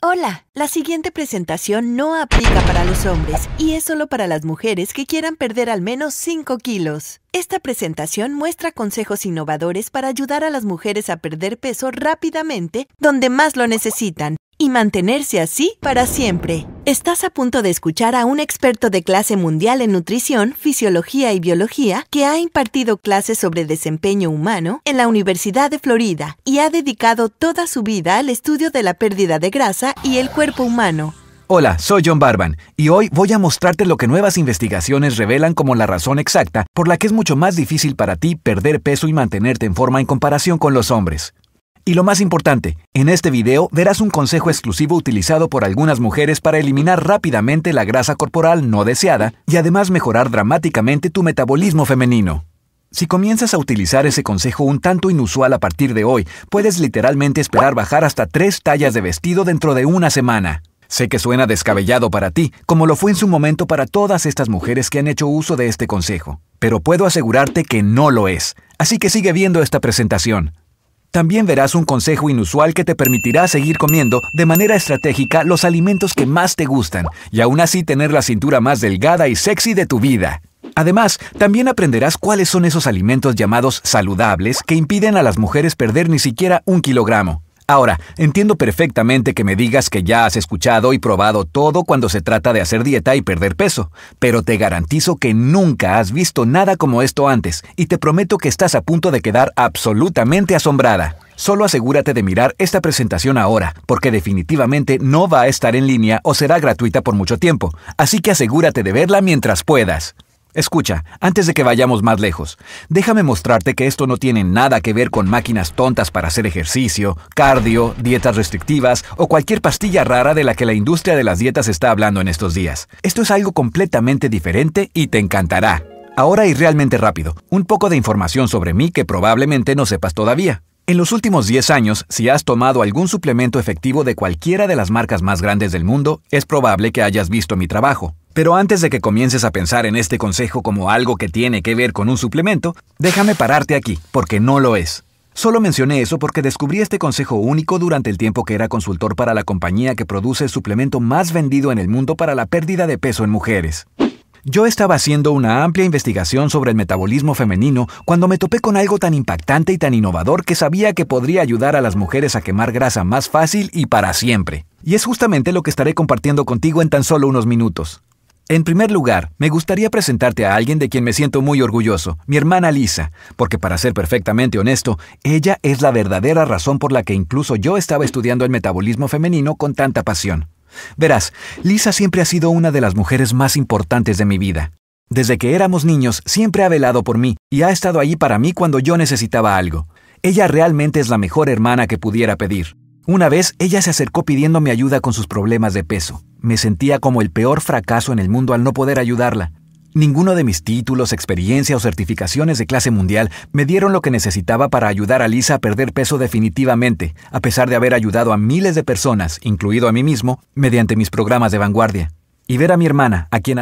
Hola, la siguiente presentación no aplica para los hombres y es solo para las mujeres que quieran perder al menos 5 kilos. Esta presentación muestra consejos innovadores para ayudar a las mujeres a perder peso rápidamente donde más lo necesitan y mantenerse así para siempre. Estás a punto de escuchar a un experto de clase mundial en nutrición, fisiología y biología que ha impartido clases sobre desempeño humano en la Universidad de Florida y ha dedicado toda su vida al estudio de la pérdida de grasa y el cuerpo humano. Hola, soy John Barban y hoy voy a mostrarte lo que nuevas investigaciones revelan como la razón exacta por la que es mucho más difícil para ti perder peso y mantenerte en forma en comparación con los hombres. Y lo más importante, en este video verás un consejo exclusivo utilizado por algunas mujeres para eliminar rápidamente la grasa corporal no deseada y además mejorar dramáticamente tu metabolismo femenino. Si comienzas a utilizar ese consejo un tanto inusual a partir de hoy, puedes literalmente esperar bajar hasta tres tallas de vestido dentro de una semana. Sé que suena descabellado para ti, como lo fue en su momento para todas estas mujeres que han hecho uso de este consejo, pero puedo asegurarte que no lo es, así que sigue viendo esta presentación. También verás un consejo inusual que te permitirá seguir comiendo de manera estratégica los alimentos que más te gustan y aún así tener la cintura más delgada y sexy de tu vida. Además, también aprenderás cuáles son esos alimentos llamados saludables que impiden a las mujeres perder ni siquiera un kilogramo. Ahora, entiendo perfectamente que me digas que ya has escuchado y probado todo cuando se trata de hacer dieta y perder peso, pero te garantizo que nunca has visto nada como esto antes y te prometo que estás a punto de quedar absolutamente asombrada. Solo asegúrate de mirar esta presentación ahora, porque definitivamente no va a estar en línea o será gratuita por mucho tiempo, así que asegúrate de verla mientras puedas. Escucha, antes de que vayamos más lejos, déjame mostrarte que esto no tiene nada que ver con máquinas tontas para hacer ejercicio, cardio, dietas restrictivas o cualquier pastilla rara de la que la industria de las dietas está hablando en estos días. Esto es algo completamente diferente y te encantará. Ahora y realmente rápido, un poco de información sobre mí que probablemente no sepas todavía. En los últimos 10 años, si has tomado algún suplemento efectivo de cualquiera de las marcas más grandes del mundo, es probable que hayas visto mi trabajo. Pero antes de que comiences a pensar en este consejo como algo que tiene que ver con un suplemento, déjame pararte aquí, porque no lo es. Solo mencioné eso porque descubrí este consejo único durante el tiempo que era consultor para la compañía que produce el suplemento más vendido en el mundo para la pérdida de peso en mujeres. Yo estaba haciendo una amplia investigación sobre el metabolismo femenino cuando me topé con algo tan impactante y tan innovador que sabía que podría ayudar a las mujeres a quemar grasa más fácil y para siempre. Y es justamente lo que estaré compartiendo contigo en tan solo unos minutos. En primer lugar, me gustaría presentarte a alguien de quien me siento muy orgulloso, mi hermana Lisa, porque para ser perfectamente honesto, ella es la verdadera razón por la que incluso yo estaba estudiando el metabolismo femenino con tanta pasión. Verás, Lisa siempre ha sido una de las mujeres más importantes de mi vida. Desde que éramos niños, siempre ha velado por mí y ha estado ahí para mí cuando yo necesitaba algo. Ella realmente es la mejor hermana que pudiera pedir. Una vez ella se acercó pidiéndome ayuda con sus problemas de peso. Me sentía como el peor fracaso en el mundo al no poder ayudarla. Ninguno de mis títulos, experiencia o certificaciones de clase mundial me dieron lo que necesitaba para ayudar a Lisa a perder peso definitivamente, a pesar de haber ayudado a miles de personas, incluido a mí mismo, mediante mis programas de vanguardia. Y ver a mi hermana, a quien...